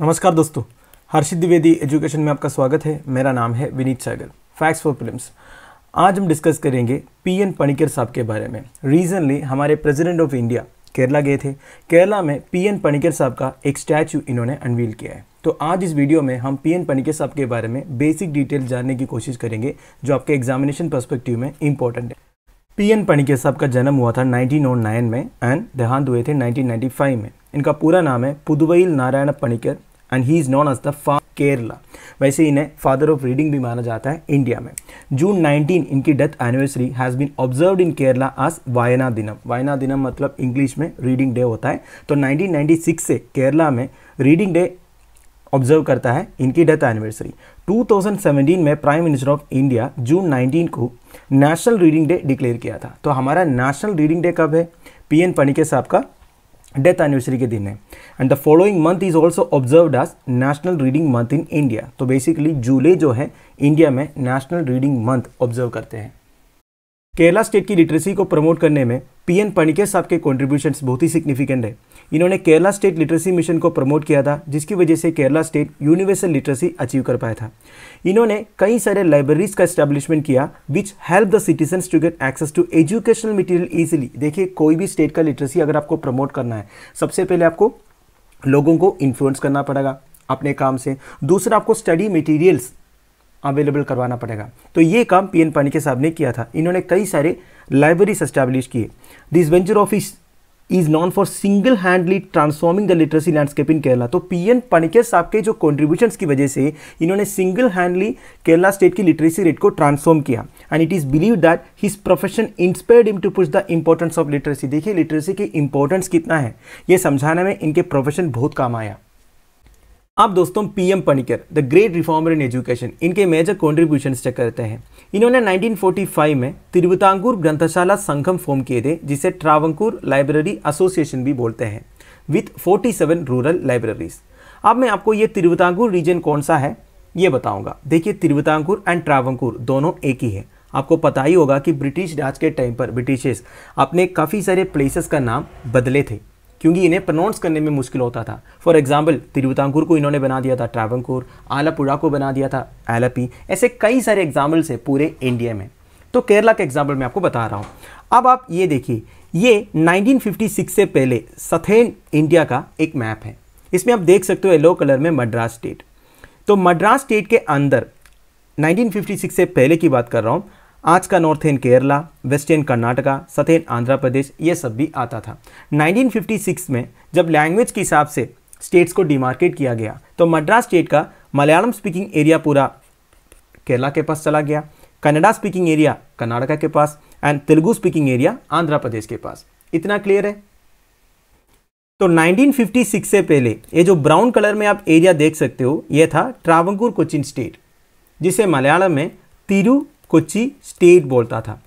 नमस्कार दोस्तों हर्षित द्विवेदी एजुकेशन में आपका स्वागत है मेरा नाम है Vineet Sagar facts for film आज हम डिस्कस करेंगे पी एन पणिकर साहब के बारे में रिसेंटली हमारे प्रेसिडेंट ऑफ इंडिया केरला गए थे केरला में पी एन पणिकर साहब का एक स्टैचू इन्होंने अनवील किया है तो आज इस वीडियो में हम पी एन पणिकर साहब के बारे में बेसिक डिटेल जानने की कोशिश करेंगे जो आपके एग्जामिनेशन परस्पेक्टिव में इंपॉर्टेंट है पीएन साहब का जन्म हुआ था 1909 में एंड देहांत हुए थे 1995 में इनका पूरा नाम है Puthuvayil Narayana Panicker and he is known as the फा केरला वैसे इन्हें फादर ऑफ रीडिंग भी माना जाता है इंडिया में जून 19 इनकी death anniversary has been observe in Kerala आज वायना दिनम वायना दिनम मतलब इंग्लिश में रीडिंग डे होता है तो 1996 से केरला में रीडिंग डे ऑब्जर्व करता है इनकी डेथ एनिवर्सरी 2017 में prime minister of India June 19 को नेशनल रीडिंग डे डिक्लेयर किया था तो हमारा नेशनल रीडिंग डे कब है पी एन पणिके साहब का डेथ एनिवर्सरी के दिन है and the following month is also observe as national reading month in India तो बेसिकली जुलाई जो है इंडिया में नेशनल रीडिंग मंथ ऑब्जर्व करते हैं केरला स्टेट की लिटरेसी को प्रमोट करने में पी एन पणिके साहब के कॉन्ट्रीब्यूशन बहुत ही सिग्निफिकेंट है इन्होंने केरला स्टेट लिटरेसी मिशन को प्रमोट किया था जिसकी वजह से Kerala state universal literacy achieve कर पाया था इन्होंने कई सारे लाइब्रेरीज का स्टैब्लिशमेंट किया which help the citizens to get access to educational material easily देखिए कोई भी स्टेट का लिटरेसी अगर आपको प्रमोट करना है सबसे पहले आपको लोगों को इन्फ्लुएंस करना पड़ेगा अपने काम से दूसरा आपको स्टडी मटेरियल्स अवेलेबल करवाना पड़ेगा तो ये काम पीएन पानी के साहब ने किया था इन्होंने कई सारे लाइब्रेरीज इस्टेब्लिश किए this venture of his is known for single handedly transforming the literacy landscape in Kerala तो पी एन पणके साहब के जो कॉन्ट्रीब्यूशन की वजह से इन्होंने सिंगल हैंडली केरला स्टेट की लिटरेसी रेट को ट्रांसफॉर्म किया and it is believe that his profession inspired him to push the importance of literacy देखिए लिटरेसी की इंपॉर्टेंस कितना है ये समझाने में इनके प्रोफेशन बहुत काम आया अब दोस्तों PM Panicker the great reformer in education इनके मेजर कॉन्ट्रीब्यूशन चेक करते हैं इन्होंने 1945 में तिरुवतांगूर ग्रंथशाला संगम फॉर्म किए थे जिसे ट्रावंकूर लाइब्रेरी एसोसिएशन भी बोलते हैं विथ 47 रूरल लाइब्रेरीज अब मैं आपको ये तिरुवतांगूर रीजन कौन सा है ये बताऊंगा देखिए तिरुवतांगूर एंड ट्रावंकूर दोनों एक ही है आपको पता ही होगा कि ब्रिटिश राज के टाइम पर ब्रिटिशर्स अपने काफ़ी सारे प्लेसेस का नाम बदले थे क्योंकि इन्हें प्रोनाउंस करने में मुश्किल होता था फॉर एग्जाम्पल तिरुवतांकुर को इन्होंने बना दिया था ट्रावंकुर आलापुरा को बना दिया था एलपी ऐसे कई सारे एग्जाम्पल्स है पूरे इंडिया में तो केरला के एग्जाम्पल मैं आपको बता रहा हूँ अब आप ये देखिए ये 1956 से पहले सथेन इंडिया का एक मैप है इसमें आप देख सकते हो येलो कलर में मद्रास स्टेट तो मद्रास स्टेट के अंदर 1956 से पहले की बात कर रहा हूँ आज का northern Kerala western Karnataka southern Andhra Pradesh ये सब भी आता था 1956 में जब लैंग्वेज के हिसाब से स्टेट्स को डिमार्केट किया गया तो मद्रास स्टेट का मलयालम स्पीकिंग एरिया पूरा केरला के पास चला गया कन्नडा स्पीकिंग एरिया कर्नाटका के पास and Telugu speaking area Andhra Pradesh के पास इतना क्लियर है तो 1956 से पहले ये जो ब्राउन कलर में आप एरिया देख सकते हो ये था ट्रावंकूर कोचिन स्टेट जिसे मलयालम में तिरु कोच्चि स्टेट बोलता था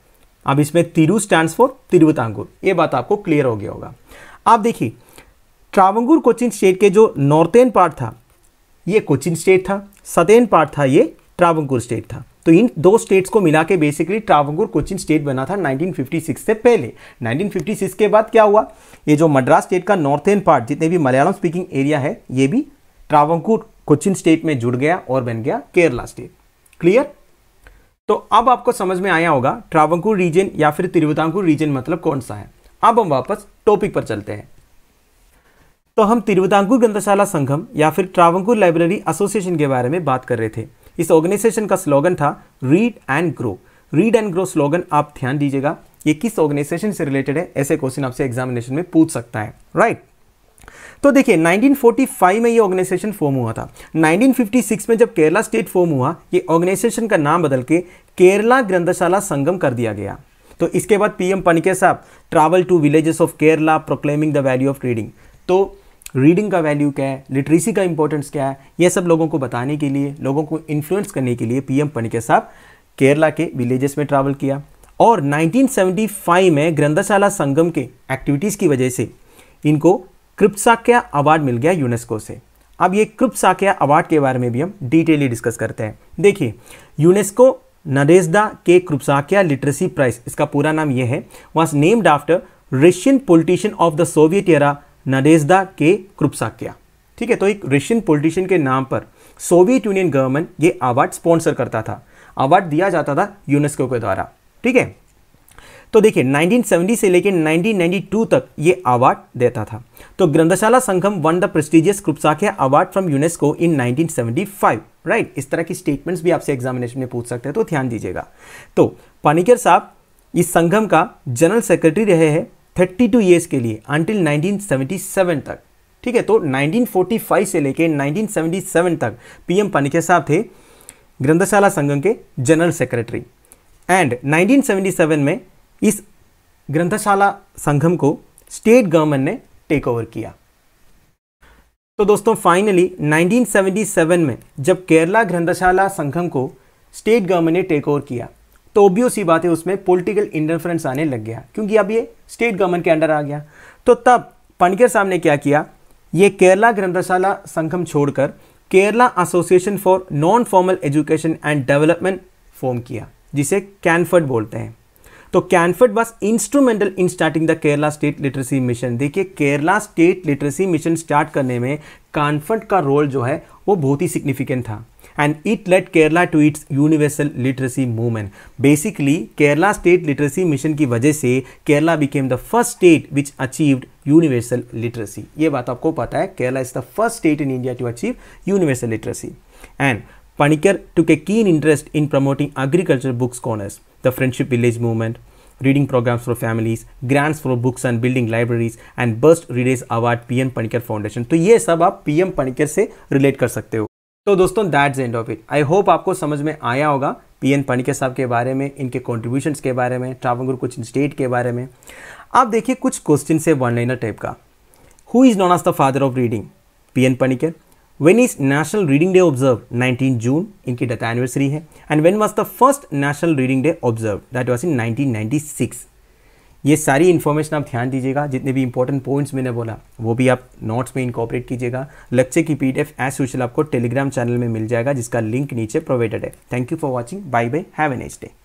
अब इसमें तिरु स्टैंड फॉर तिरुवतांगूर ये बात आपको क्लियर हो गया होगा आप देखिए ट्रावंगूर कोचिन स्टेट के जो नॉर्थेन पार्ट था ये कोचिन स्टेट था सतेन पार्ट था ये ट्रावंगूर स्टेट था तो इन दो स्टेट्स को मिला के बेसिकली ट्रावंगूर कोचिन स्टेट बना था 1956 से पहले 1956 के बाद क्या हुआ ये जो मद्रास स्टेट का नॉर्थेन पार्ट जितने भी मलयालम स्पीकिंग एरिया है ये भी ट्रावंकूर कोचिन स्टेट में जुड़ गया और बन गया केरला स्टेट क्लियर तो अब आपको समझ में आया होगा ट्रावंकूर रीजन या फिर तिरुवितांकूर रीजन मतलब कौन सा है अब हम वापस टॉपिक पर चलते हैं तो हम तिरुवितांकूर ग्रंथशाला संगम या फिर ट्रावंकूर लाइब्रेरी एसोसिएशन के बारे में बात कर रहे थे इस ऑर्गेनाइजेशन का स्लोगन था read and grow read and grow slogan आप ध्यान दीजिएगा ये किस ऑर्गेनाइजेशन से रिलेटेड है ऐसे क्वेश्चन आपसे एग्जामिनेशन में पूछ सकता है राइट right? तो देखिए 1945 में ये ऑर्गेनाइजेशन फॉर्म हुआ था 1956 में जब केरला स्टेट फॉर्म हुआ ये ऑर्गेनाइजेशन का नाम बदल के केरला ग्रंथशाला संगम कर दिया गया तो इसके बाद पीएम पनके साहब travel to villages of Kerala proclaiming the value of reading तो रीडिंग का वैल्यू क्या है लिटरेसी का इंपॉर्टेंस क्या है यह सब लोगों को बताने के लिए लोगों को इन्फ्लुएंस करने के लिए पी एम साहब केरला के विलेजेस में ट्रैवल किया और 1975 में ग्रंथशाला संगम के एक्टिविटीज़ की वजह से इनको क्रिप्साक्या अवार्ड मिल गया यूनेस्को से अब ये क्रिप्साक्या अवार्ड के बारे में भी हम डिटेली डिस्कस करते हैं देखिए यूनेस्को नरेजदा के क्रिप्साक्या लिटरेसी प्राइज इसका पूरा नाम ये है was named after Russian politician of the Soviet era Nadezhda K Krupskaya ठीक है तो एक रशियन पोलिटिशियन के नाम पर सोवियत यूनियन गवर्नमेंट ये अवार्ड स्पॉन्सर करता था अवार्ड दिया जाता था यूनेस्को के द्वारा ठीक है तो देखिए 1970 से लेकर 1992 तक ये अवार्ड देता था तो Granthasala Sangham won the prestigious Krupskaya award from UNESCO इन 1975 राइट right? इस तरह की स्टेटमेंट्स भी आपसे एग्जामिनेशन में पूछ सकते हैं तो ध्यान दीजिएगा तो पानीकर साहब इस संगम का जनरल सेक्रेटरी रहे हैं थर्टी टू के लिए अंटिल नाइनटीन तक ठीक है तो 1945 से लेकर 1977 तक पीएम पानीकर साहब थे ग्रंथशाला संगम के जनरल सेक्रेटरी एंड 1977 में इस ग्रंथशाला संघम को स्टेट गवर्नमेंट ने टेक ओवर किया तो दोस्तों फाइनली 1977 में जब केरला ग्रंथशाला संघम को स्टेट गवर्नमेंट ने टेक ओवर किया तो ओबियस ही बात है उसमें पॉलिटिकल इंटरफ्रेंस आने लग गया क्योंकि अब ये स्टेट गवर्नमेंट के अंडर आ गया तो तब पणकर साहब ने क्या किया ये केरला ग्रंथशाला संघम छोड़कर Kerala association for non formal education and development form किया जिसे कैनफर्ड बोलते हैं तो KANFED was instrumental in starting the Kerala state literacy mission देखिए Kerala state literacy mission start करने में कैनफेड का रोल जो है वो बहुत ही सिग्निफिकेंट था and it led Kerala to its universal literacy movement basically Kerala state literacy mission की वजह से Kerala became the first state which achieve universal literacy ये बात आपको पता है Kerala is the first state in India to achieve universal literacy and Panikkar took a keen interest in promoting agriculture books corners, the Friendship Village movement, reading programs for families, grants for books and building libraries and burst Readers Award PM Panikkar Foundation. तो ये सब आप PM Panikkar से relate कर सकते हो तो दोस्तों that's end of it I hope आपको समझ में आया होगा पी एन पणिकर साहब के बारे में इनके कॉन्ट्रीब्यूशंस के बारे में ट्रावंगुर कुछ स्टेट के बारे में आप देखिए कुछ क्वेश्चन से वन लाइनर टाइप का who is known as the father of reading P N Panikkar when is national reading day observe 19 June इनकी डेथ एनिवर्सरी है and when was the first national reading day observe that was in 1996. ये सारी information आप ध्यान दीजिएगा जितने भी important points मैंने बोला वो भी आप नोट्स में इनकॉपरेट कीजिएगा लेक्चर की P D F as usual आपको टेलीग्राम चैनल में मिल जाएगा जिसका लिंक नीचे प्रोवाइडेड है thank you for watching bye bye have a next day